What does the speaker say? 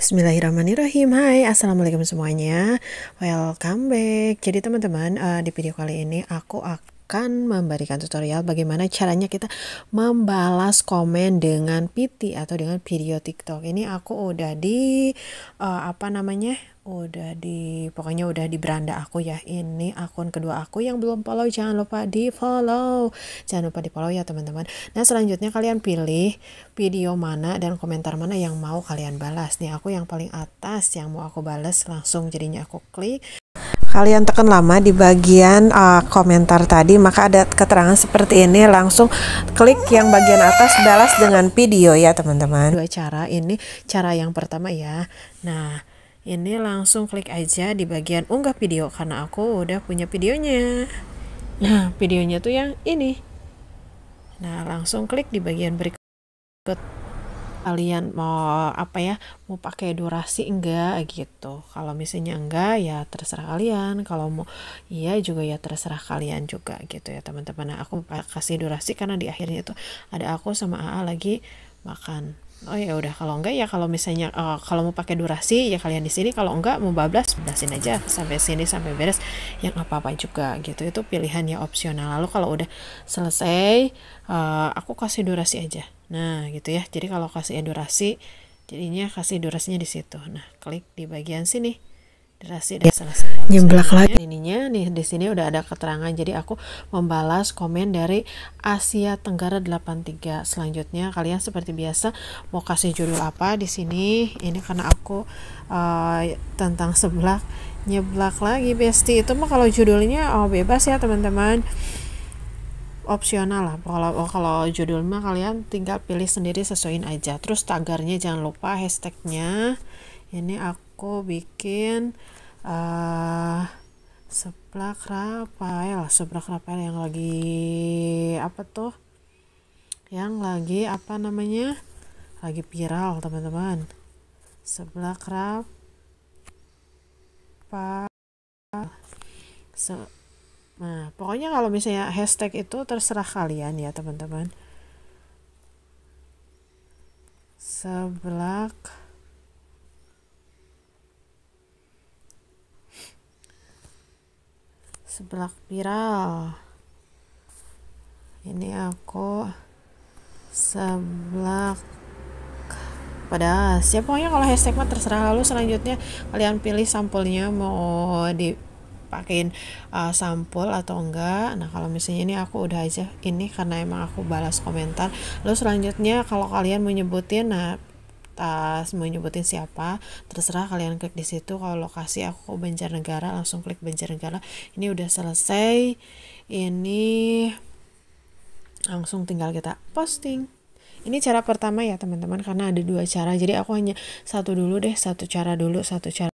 Bismillahirrahmanirrahim Hai assalamualaikum semuanya Welcome back Jadi teman-teman uh, di video kali ini aku akan akan memberikan tutorial bagaimana caranya kita membalas komen dengan PT atau dengan video TikTok. Ini aku udah di uh, apa namanya? udah di pokoknya udah di beranda aku ya ini akun kedua aku yang belum follow jangan lupa di follow jangan lupa di follow ya teman-teman nah selanjutnya kalian pilih video mana dan komentar mana yang mau kalian balas nih aku yang paling atas yang mau aku balas langsung jadinya aku klik kalian tekan lama di bagian uh, komentar tadi maka ada keterangan seperti ini langsung klik yang bagian atas balas dengan video ya teman-teman dua cara ini cara yang pertama ya nah ini langsung klik aja di bagian unggah video karena aku udah punya videonya nah videonya tuh yang ini nah langsung klik di bagian berikut kalian mau apa ya mau pakai durasi enggak gitu kalau misalnya enggak ya terserah kalian kalau mau iya juga ya terserah kalian juga gitu ya teman-teman nah, aku kasih durasi karena di akhirnya itu ada aku sama AA lagi makan oh ya udah kalau enggak ya kalau misalnya uh, kalau mau pakai durasi ya kalian di sini kalau enggak mau bablas bablasin aja sampai sini sampai beres yang apa apa juga gitu itu pilihan ya opsional lalu kalau udah selesai uh, aku kasih durasi aja Nah, gitu ya. Jadi kalau kasih durasi, jadinya kasih durasinya di situ. Nah, klik di bagian sini. Durasi dan selesai. Jumlah lagi. Ininya nih di sini udah ada keterangan. Jadi aku membalas komen dari Asia Tenggara 83. Selanjutnya kalian seperti biasa mau kasih judul apa di sini? Ini karena aku uh, tentang seblak nyeblak lagi besti itu mah kalau judulnya oh bebas ya teman-teman opsional lah kalau kalau judulnya kalian tinggal pilih sendiri sesuaiin aja terus tagarnya jangan lupa hashtagnya ini aku bikin uh, seblak rapel seblak rapel yang lagi apa tuh yang lagi apa namanya lagi viral teman-teman seblak rapel se Nah, pokoknya kalau misalnya hashtag itu terserah kalian ya, teman-teman. Seblak Seblak viral. Ini aku seblak pedas. Ya pokoknya kalau hashtag mah terserah lalu selanjutnya kalian pilih sampulnya mau di pakein uh, sampul atau enggak nah kalau misalnya ini aku udah aja ini karena emang aku balas komentar lalu selanjutnya kalau kalian menyebutin nah mau menyebutin siapa terserah kalian klik di situ kalau lokasi aku Banjarnegara langsung klik Banjarnegara ini udah selesai ini langsung tinggal kita posting ini cara pertama ya teman-teman karena ada dua cara jadi aku hanya satu dulu deh satu cara dulu satu cara